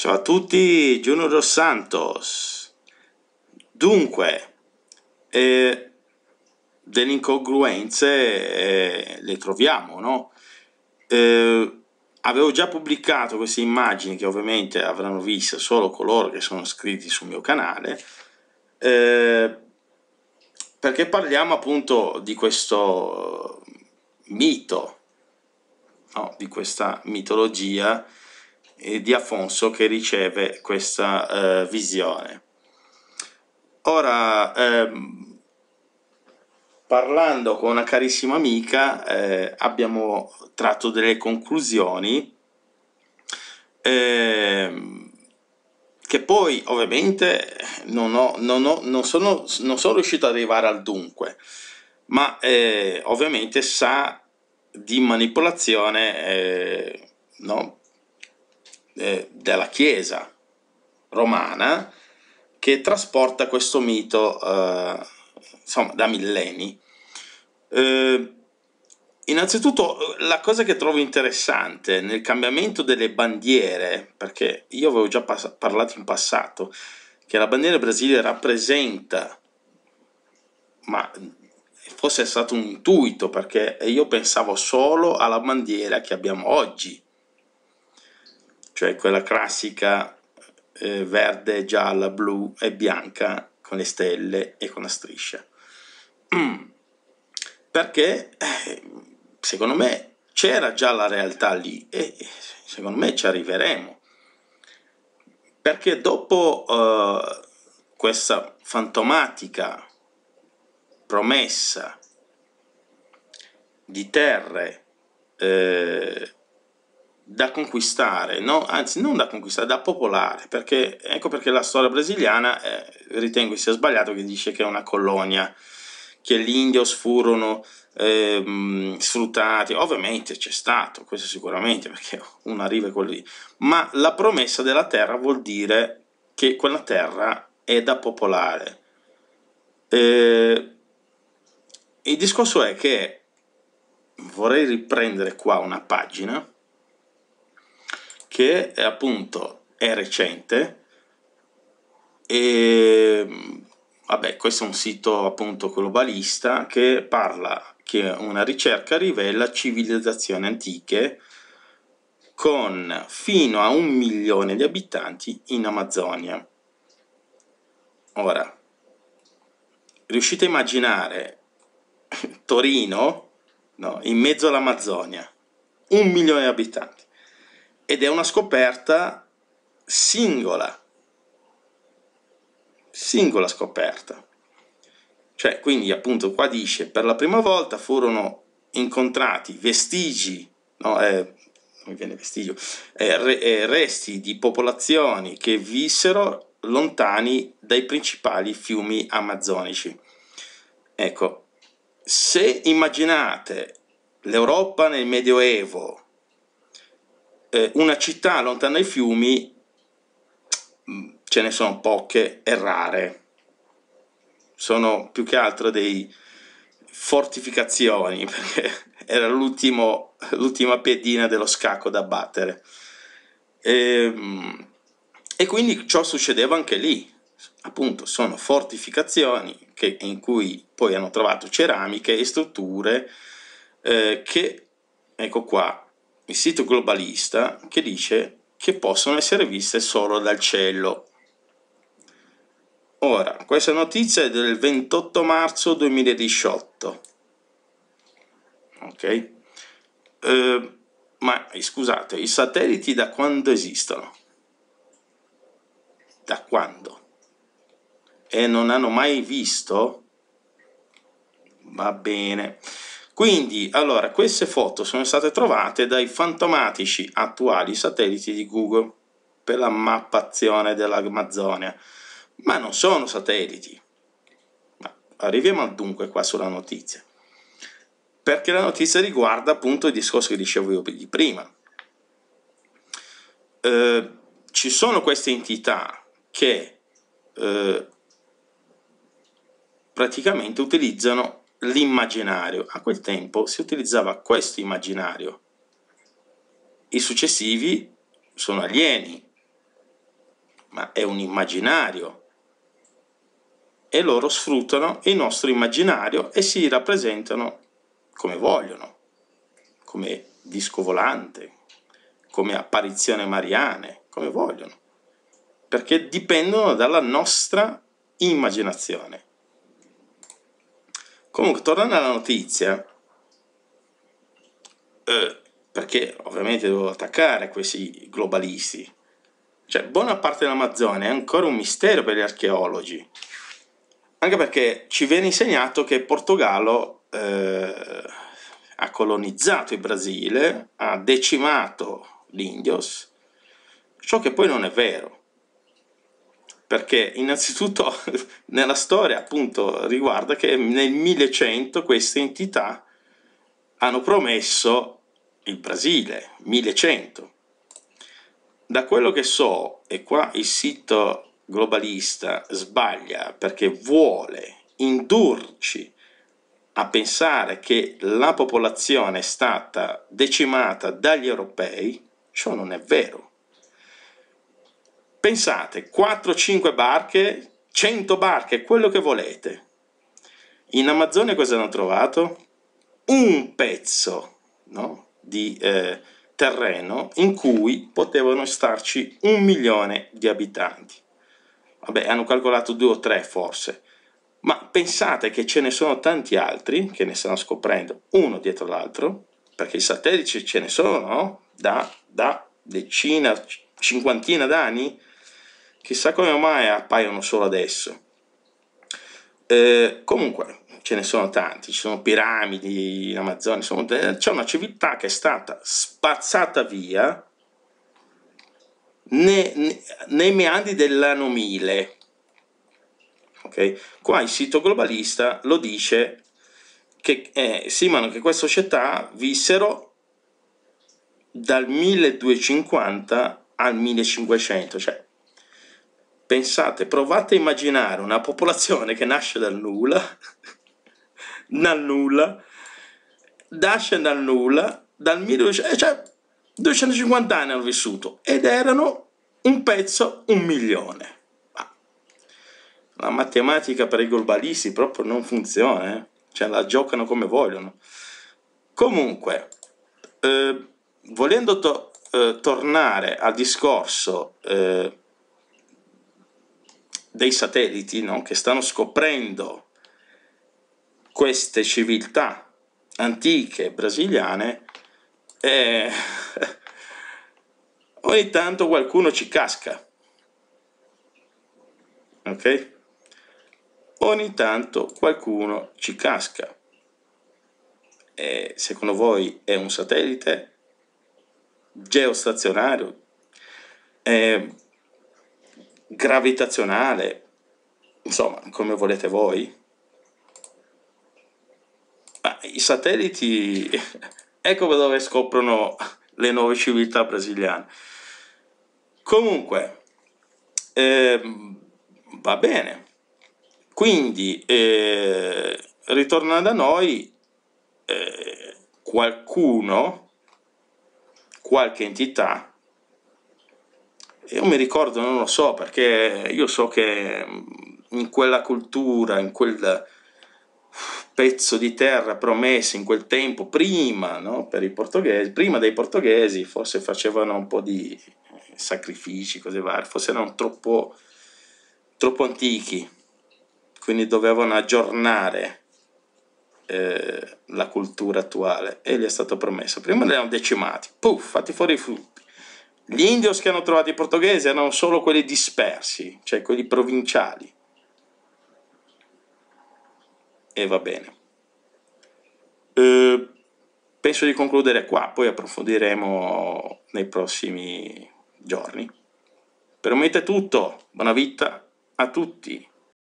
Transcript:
Ciao a tutti, Juno Dos Santos. Dunque, eh, delle incongruenze eh, le troviamo, no? Eh, avevo già pubblicato queste immagini che ovviamente avranno visto solo coloro che sono iscritti sul mio canale, eh, perché parliamo appunto di questo mito, no? di questa mitologia di Afonso che riceve questa eh, visione. Ora, ehm, parlando con una carissima amica, eh, abbiamo tratto delle conclusioni ehm, che poi ovviamente non, ho, non, ho, non, sono, non, sono, riuscito ad arrivare al dunque, ma eh, ovviamente sa di manipolazione eh, no? eh, della Chiesa romana che trasporta questo mito eh, insomma, da millenni. Eh, innanzitutto eh, la cosa che trovo interessante nel cambiamento delle bandiere, perché io avevo già pass- parlato in passato che la bandiera brasile rappresenta, ma forse è stato un intuito perché io pensavo solo alla bandiera che abbiamo oggi, cioè quella classica eh, verde, gialla, blu e bianca con le stelle e con la striscia. Mm. Perché eh, secondo me c'era già la realtà lì e secondo me ci arriveremo. Perché dopo eh, questa fantomatica promessa di terre eh, da conquistare, no? anzi non da conquistare, da popolare, perché ecco perché la storia brasiliana eh, ritengo sia sbagliato che dice che è una colonia, che gli indios furono eh, sfruttati, ovviamente c'è stato, questo sicuramente perché una riva è quella lì, ma la promessa della terra vuol dire che quella terra è da popolare. Eh, il discorso è che vorrei riprendere qua una pagina che appunto è recente e vabbè questo è un sito appunto globalista che parla che una ricerca rivela civilizzazioni antiche con fino a un milione di abitanti in Amazzonia. Ora, riuscite a immaginare Torino no, in mezzo all'Amazzonia, un milione di abitanti ed è una scoperta singola, singola scoperta. Cioè, quindi appunto qua dice, per la prima volta furono incontrati vestigi, no, eh, mi viene vestigio, eh, re, eh, resti di popolazioni che vissero lontani dai principali fiumi amazzonici. Ecco, se immaginate l'Europa nel Medioevo, eh, una città lontana dai fiumi mm, ce ne sono poche e rare, sono più che altro dei fortificazioni, perché era l'ultima piedina dello scacco da battere. E, ehm, e, quindi ciò succedeva anche lì, appunto sono fortificazioni che, in cui poi hanno trovato ceramiche e strutture eh, che, ecco qua, il sito globalista che dice che possono essere viste solo dal cielo. Ora, questa notizia è del 28 marzo 2018. Ok? Eh, ma eh, scusate, i satelliti da quando esistono? Da quando? E non hanno mai visto? Va bene. Quindi, allora, queste foto sono state trovate dai fantomatici attuali satelliti di Google per la mappazione dell'Amazzonia, ma non sono satelliti. Ma arriviamo dunque qua sulla notizia, perché la notizia riguarda appunto il discorso che dicevo io di prima. Eh, ci sono queste entità che eh, praticamente utilizzano l'immaginario. A quel tempo si utilizzava questo immaginario. I successivi sono alieni, ma è un immaginario. E loro sfruttano il nostro immaginario e si rappresentano come vogliono, come disco volante, come apparizione mariane, come vogliono, perché dipendono dalla nostra immaginazione. Comunque, tornando alla notizia, eh, perché ovviamente devo attaccare questi globalisti, cioè buona parte dell'Amazzonia è ancora un mistero per gli archeologi, anche perché ci viene insegnato che Portogallo eh, ha colonizzato il Brasile, ha decimato l'Indios, ciò che poi non è vero perché innanzitutto nella storia appunto riguarda che nel 1100 queste entità hanno promesso il Brasile, 1100. Da quello che so, e qua il sito globalista sbaglia perché vuole indurci a pensare che la popolazione è stata decimata dagli europei, ciò non è vero Pensate, 4-5 barche, 100 barche, quello che volete. In Amazzonia cosa hanno trovato? Un pezzo no? di eh, terreno in cui potevano starci un milione di abitanti. Vabbè, hanno calcolato due o tre forse, ma pensate che ce ne sono tanti altri che ne stanno scoprendo uno dietro l'altro, perché i satelliti ce ne sono no? da, da decina, cinquantina d'anni Chissà come mai appaiono solo adesso. Eh, comunque, ce ne sono tanti, ci sono piramidi in Amazzonia, sono... Eh, c'è una civiltà che è stata spazzata via nei, nei meandri dell'anno 1000. Okay? Qua il sito globalista lo dice che eh, stimano che queste società vissero dal 1250 al 1500, cioè Pensate, provate a immaginare una popolazione che nasce dal nulla, dal nulla, nasce dal nulla, dal 1200, eh, cioè 250 anni hanno vissuto ed erano un pezzo un milione. Ma la matematica per i globalisti proprio non funziona, eh? cioè la giocano come vogliono. Comunque, eh, volendo to- eh, tornare al discorso eh, dei satelliti no? che stanno scoprendo queste civiltà antiche brasiliane e ogni tanto qualcuno ci casca ok ogni tanto qualcuno ci casca e secondo voi è un satellite geostazionario eh, gravitazionale, insomma, come volete voi. Ma I satelliti, ecco dove scoprono le nuove civiltà brasiliane. Comunque, eh, va bene. Quindi, eh, ritorna da noi, eh, qualcuno, qualche entità, io mi ricordo, non lo so, perché io so che mm, in quella cultura, in quel pezzo di terra promesso in quel tempo, prima, no, prima dei portoghesi, forse facevano un po' di sacrifici, cose varie, forse erano troppo, troppo antichi, quindi dovevano aggiornare eh, la cultura attuale e gli è stato promesso. Prima li hanno decimati, puff, fatti fuori i frutti. Gli indios che hanno trovato i portoghesi erano solo quelli dispersi, cioè quelli provinciali. E va bene. Eh, penso di concludere qua, poi approfondiremo nei prossimi giorni. Per il momento è tutto, buona vita a tutti.